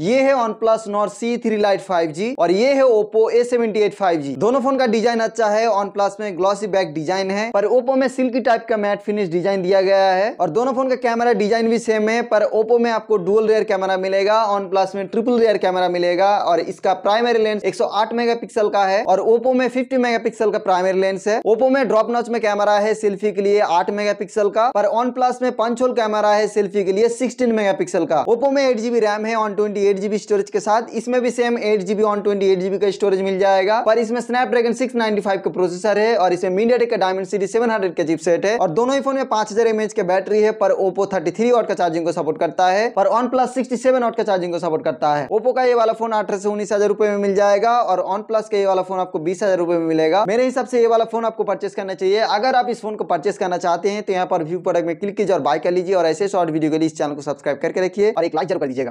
ये है OnePlus Nord C three lite five G और ये है Oppo A seventy eight five G दोनों फोन का डिजाइन अच्छा है वन प्लस में ग्लॉसी बैक डिजाइन है पर ओप्पो में सिल्क टाइप का मैट फिनिश डिजाइन दिया गया है और दोनों फोन का कैमरा डिजाइन भी सेम है पर ओप्पो में आपको डुअल रेयर कैमरा मिलेगा वन प्लस में ट्रिपल रेयर कैमरा मिलेगा और इसका प्राइमरी लेंस एक सौ का है और ओप्पो में फिफ्टी मेगा का प्राइमरी लेंस है ओप्पो में ड्रॉप नॉच में कैमरा है सेल्फी के लिए आठ मेगा का पर वन प्लस में पंच होल कैमरा है सेल्फी के लिए सिक्सटीन मेगा का ओप्पो में एट जीबी रैम है वन एट जीबी स्टोरेज के साथ इसमें भी same eight GB one twenty eight GB का स्टोरेज मिल जाएगा पर इसमें स्नैपड्रैगन सिक्स नाइनटी फाइव का प्रोसेसर है और इसमें मीडिया का डायमंड सीरी सेवन हंड्रेड का सेट है और दोनों ही फोन में पांच हजार एमएच की बैटरी है पर ओपो थर्टी थ्री का चार्जिंग को सपोर्ट करता है पर वन प्लस सिक्सटी सेवन का चार्जिंग को सपोर्ट करता है ओपो का ये वाला फोन अठारह से उन्नीस हजार रुपए में मिल जाएगा और वन प्लस का ये वाला फोन आपको बीस हजार रुपए में मिलेगा मेरे हिसाब से ये वाला फोन आपको परचेस करना चाहिए अगर आप इस फोन को परचेस करना चाहते हैं तो यहाँ पर व्यू प्रोडक्ट में क्लिक कीजिए और बाय कर लीजिए और ऐसे शॉर्ट वीडियो के लिए इस चैनल को सब्सक्राइब करके रखिए और एक लाइक जरूर कर दीजिएगा